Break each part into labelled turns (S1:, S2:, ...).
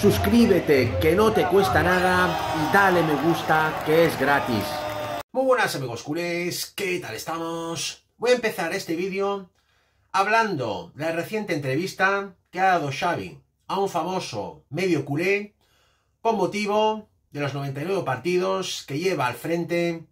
S1: suscríbete que no te cuesta nada dale me gusta que es gratis. Muy buenas amigos culés, ¿qué tal estamos? Voy a empezar este vídeo hablando de la reciente entrevista que ha dado Xavi a un famoso medio culé con motivo de los 99 partidos que lleva al frente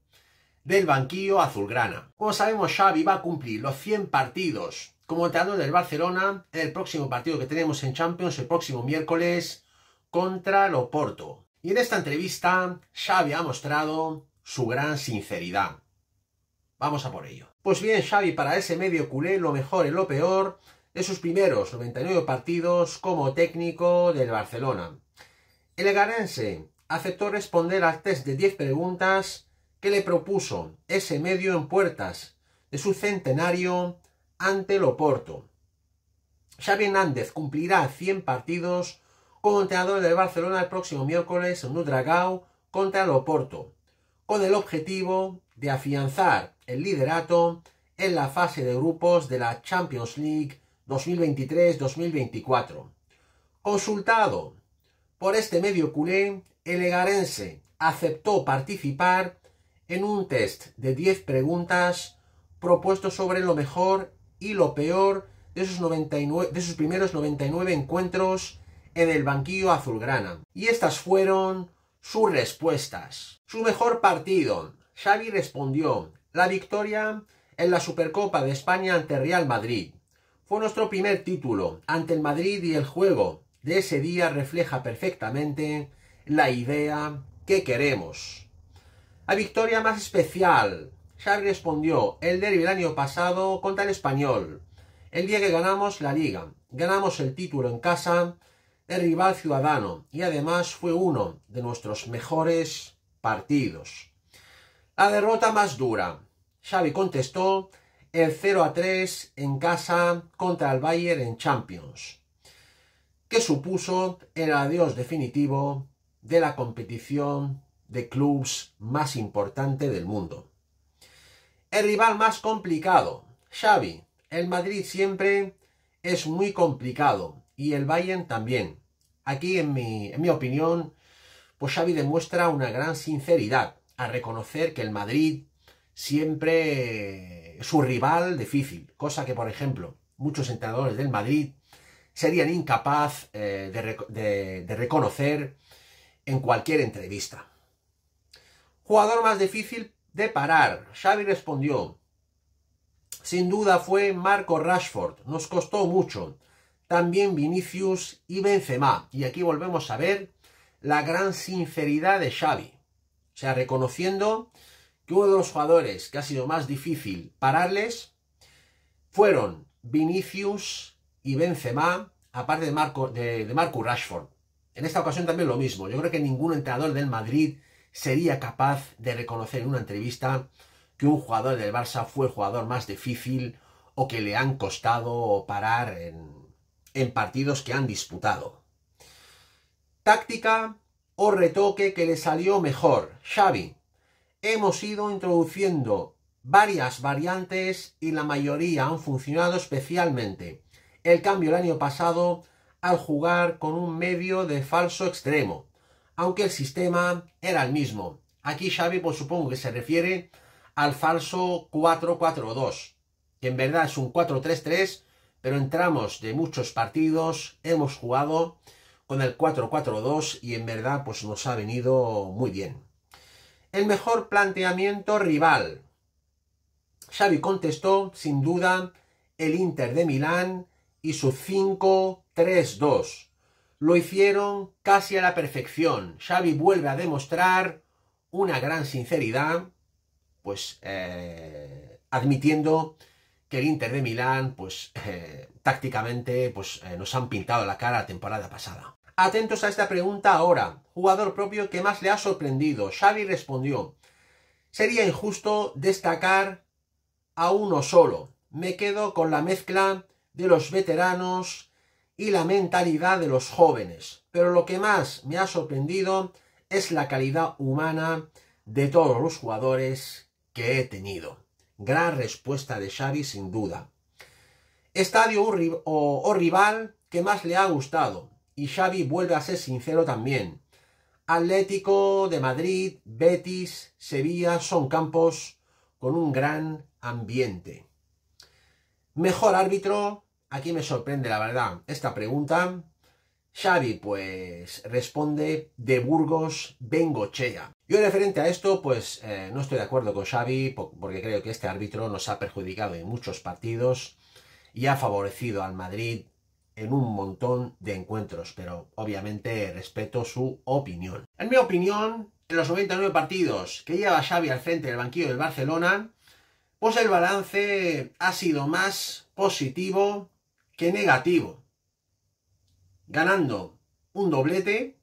S1: del banquillo azulgrana. Como sabemos, Xavi va a cumplir los 100 partidos como entrenador del Barcelona en el próximo partido que tenemos en Champions el próximo miércoles contra el Oporto. Y en esta entrevista Xavi ha mostrado su gran sinceridad. Vamos a por ello. Pues bien, Xavi para ese medio culé lo mejor y lo peor de sus primeros 99 partidos como técnico del Barcelona. El egarense aceptó responder al test de 10 preguntas que le propuso ese medio en puertas de su centenario ante el Oporto. Xavi Hernández cumplirá 100 partidos como entrenador del Barcelona el próximo miércoles en Udragao contra el Oporto, con el objetivo de afianzar el liderato en la fase de grupos de la Champions League 2023-2024. Consultado por este medio culé, el Egarense aceptó participar en un test de 10 preguntas propuesto sobre lo mejor y lo peor de sus, de sus primeros 99 encuentros en el banquillo azulgrana. Y estas fueron sus respuestas. Su mejor partido. Xavi respondió la victoria en la Supercopa de España ante Real Madrid. Fue nuestro primer título ante el Madrid y el juego de ese día refleja perfectamente la idea que queremos. La victoria más especial. Xavi respondió el derbi del año pasado contra el español. El día que ganamos la liga, ganamos el título en casa el rival ciudadano y además fue uno de nuestros mejores partidos. La derrota más dura. Xavi contestó el 0 a 3 en casa contra el Bayern en Champions, que supuso el adiós definitivo de la competición de clubes más importante del mundo. El rival más complicado. Xavi, el Madrid siempre es muy complicado y el Bayern también. Aquí, en mi, opinión, pues Xavi demuestra una gran sinceridad a reconocer que el Madrid siempre es su rival difícil, cosa que, por ejemplo, muchos entrenadores del Madrid serían incapaz eh, de, de reconocer en cualquier entrevista. Jugador más difícil de parar. Xavi respondió, sin duda fue Marco Rashford. Nos costó mucho también Vinicius y Benzema. Y aquí volvemos a ver la gran sinceridad de Xavi. O sea, reconociendo que uno de los jugadores que ha sido más difícil pararles fueron Vinicius y Benzema, aparte de Marco, de, Rashford. En esta ocasión también lo mismo. Yo creo que ningún entrenador del Madrid sería capaz de reconocer en una entrevista que un jugador del Barça fue el jugador más difícil o que le han costado parar en, en partidos que han disputado. Táctica o retoque que le salió mejor, Xavi. Hemos ido introduciendo varias variantes y la mayoría han funcionado especialmente. El cambio el año pasado al jugar con un medio de falso extremo, aunque el sistema era el mismo. Aquí Xavi por pues, supongo que se refiere al falso 4-4-2, que en verdad es un 4-3-3 pero entramos de muchos partidos, hemos jugado con el 4-4-2 y en verdad pues nos ha venido muy bien. El mejor planteamiento rival. Xavi contestó, sin duda, el Inter de Milán y su 5-3-2. Lo hicieron casi a la perfección. Xavi vuelve a demostrar una gran sinceridad, pues eh, admitiendo que el Inter de Milán, pues eh, tácticamente, pues eh, nos han pintado la cara la temporada pasada. Atentos a esta pregunta ahora. Jugador propio que más le ha sorprendido. Xavi respondió, sería injusto destacar a uno solo. Me quedo con la mezcla de los veteranos y la mentalidad de los jóvenes. Pero lo que más me ha sorprendido es la calidad humana de todos los jugadores que he tenido. Gran respuesta de Xavi sin duda. Estadio o, rival que más le ha gustado. Y Xavi vuelve a ser sincero también. Atlético de Madrid, Betis, Sevilla son campos con un gran ambiente. Mejor árbitro, aquí me sorprende la verdad esta pregunta. Xavi, pues responde de Burgos Bengochea. Yo referente a esto, pues eh, no estoy de acuerdo con Xavi porque creo que este árbitro nos ha perjudicado en muchos partidos y ha favorecido al Madrid en un montón de encuentros, pero obviamente respeto su opinión. En mi opinión, en los 99 partidos que lleva Xavi al frente del banquillo del Barcelona, pues el balance ha sido más positivo que negativo ganando un doblete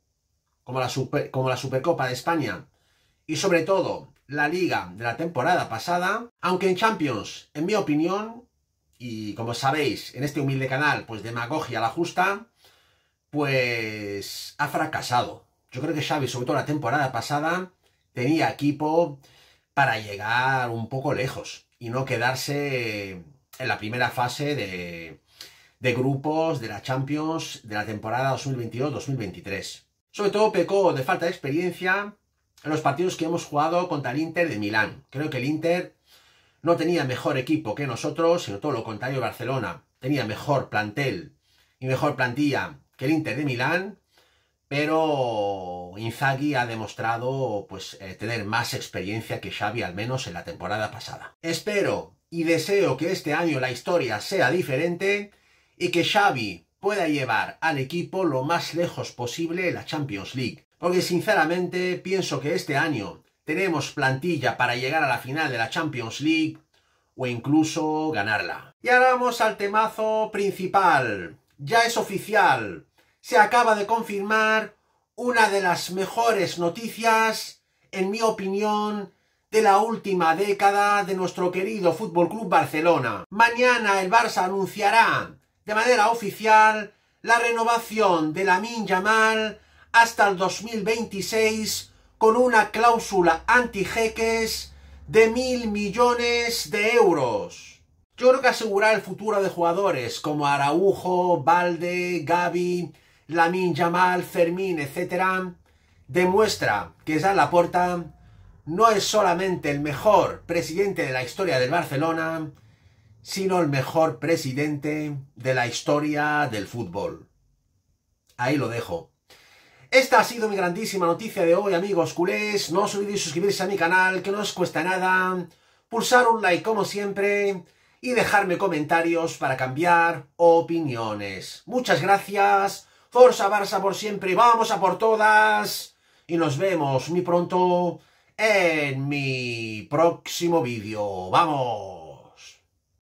S1: como la, como la Supercopa de España y sobre todo la liga de la temporada pasada, aunque en Champions, en mi opinión, y como sabéis, en este humilde canal, pues demagogia la justa, pues ha fracasado. Yo creo que Xavi, sobre todo la temporada pasada, tenía equipo para llegar un poco lejos y no quedarse en la primera fase de, de grupos de la Champions de la temporada 2022-2023. Sobre todo pecó de falta de experiencia en los partidos que hemos jugado contra el Inter de Milán. Creo que el Inter no tenía mejor equipo que nosotros, sino todo lo contrario Barcelona. Tenía mejor plantel y mejor plantilla que el Inter de Milán, pero Inzaghi ha demostrado pues, eh, tener más experiencia que Xavi, al menos en la temporada pasada. Espero y deseo que este año la historia sea diferente y que Xavi pueda llevar al equipo lo más lejos posible la Champions League. Porque sinceramente pienso que este año tenemos plantilla para llegar a la final de la Champions League o incluso ganarla. Y ahora vamos al temazo principal. Ya es oficial. Se acaba de confirmar una de las mejores noticias, en mi opinión, de la última década de nuestro querido Fútbol Club Barcelona. Mañana el Barça anunciará de manera oficial la renovación de Lamin Yamal hasta el 2026 con una cláusula anti-jeques de mil millones de euros. Yo creo que asegurar el futuro de jugadores como Araujo, Valde, Gaby, Lamin Yamal, Fermín, etc., demuestra que la Laporta no es solamente el mejor presidente de la historia del Barcelona, sino el mejor presidente de la historia del fútbol. Ahí lo dejo. Esta ha sido mi grandísima noticia de hoy, amigos culés. No os olvidéis suscribirse a mi canal, que no os cuesta nada. Pulsar un like como siempre y dejarme comentarios para cambiar opiniones. Muchas gracias. Forza Barça por siempre. Vamos a por todas. Y nos vemos muy pronto en mi próximo vídeo. ¡Vamos!